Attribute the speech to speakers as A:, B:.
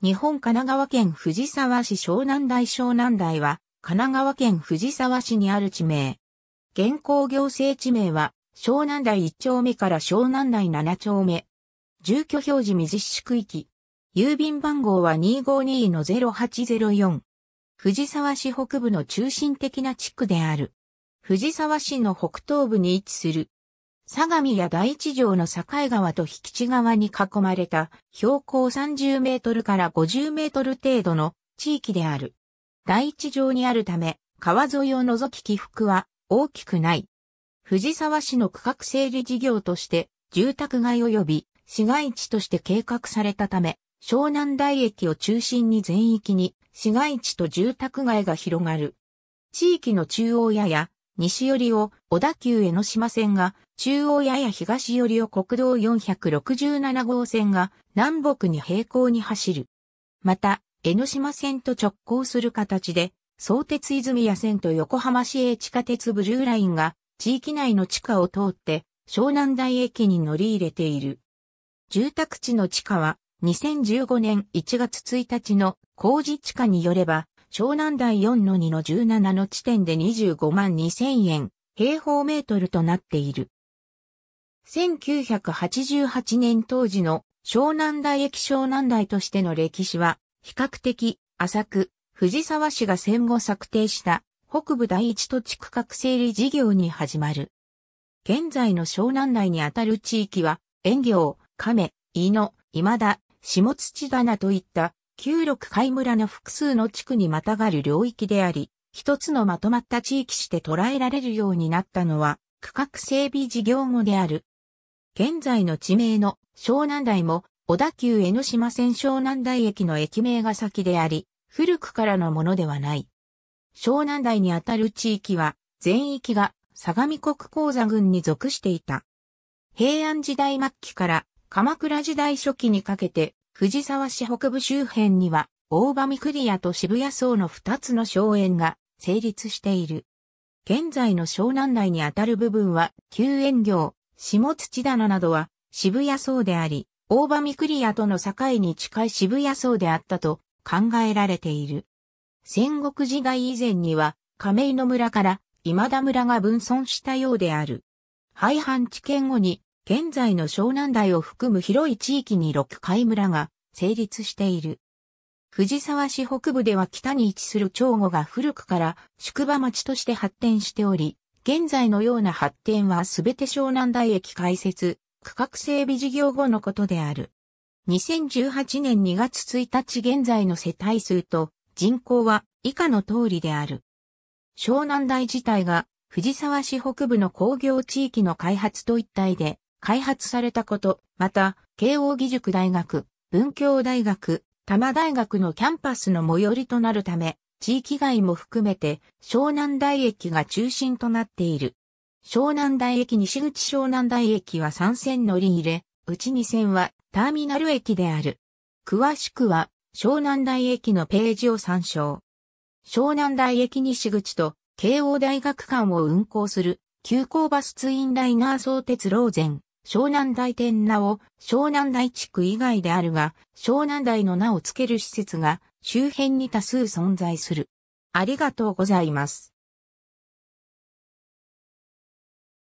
A: 日本神奈川県藤沢市湘南台湘南台は、神奈川県藤沢市にある地名。現行行政地名は、湘南台1丁目から湘南台7丁目。住居表示未実施区域。郵便番号は252-0804。藤沢市北部の中心的な地区である。藤沢市の北東部に位置する相模や第一条の境川と引地川に囲まれた標高30メートルから50メートル程度の地域である。第一条にあるため、川沿いを除き起伏は大きくない。藤沢市の区画整理事業として住宅街及び市街地として計画されたため、湘南台駅を中心に全域に市街地と住宅街が広がる。地域の中央やや西寄りを小田急江ノ島線が、中央やや東寄りを国道467号線が南北に平行に走る。また、江ノ島線と直行する形で、相鉄泉谷線と横浜市営地下鉄ブルーラインが、地域内の地下を通って、湘南台駅に乗り入れている。住宅地の地下は、2015年1月1日の工事地下によれば、湘南台4の2の17の地点で25万2000円、平方メートルとなっている。1988年当時の湘南台駅湘南台としての歴史は、比較的浅く、藤沢市が戦後策定した北部第一土地区画整理事業に始まる。現在の湘南台にあたる地域は、遠行、亀、井野、今田、下土棚といった旧六海村の複数の地区にまたがる領域であり、一つのまとまった地域して捉えられるようになったのは、区画整備事業後である。現在の地名の湘南台も、小田急江ノ島線湘南台駅の駅名が先であり、古くからのものではない。湘南台にあたる地域は、全域が相模国鉱座群に属していた。平安時代末期から鎌倉時代初期にかけて藤沢市北部周辺には、大場リ栗と渋谷荘の二つの荘園が成立している。現在の湘南内にあたる部分は、旧園業、下土棚などは渋谷荘であり、大場リ栗との境に近い渋谷荘であったと考えられている。戦国時代以前には、亀井の村から今田村が分村したようである。廃藩置県後に現在の湘南台を含む広い地域に6回村が成立している。藤沢市北部では北に位置する長後が古くから宿場町として発展しており、現在のような発展はすべて湘南台駅開設、区画整備事業後のことである。2018年2月1日現在の世帯数と人口は以下の通りである。湘南台自体が藤沢市北部の工業地域の開発と一体で開発されたこと、また、慶応義塾大学、文教大学、多摩大学のキャンパスの最寄りとなるため、地域外も含めて湘南台駅が中心となっている。湘南台駅西口湘南台駅は3線乗り入れ、うち2線はターミナル駅である。詳しくは湘南台駅のページを参照。湘南台駅西口と慶応大学間を運行する急行バスツインライナー相鉄ローゼン湘南大店名を湘南台地区以外であるが、湘南台の名を付ける施設が周辺に多数存在する。ありがとうございます。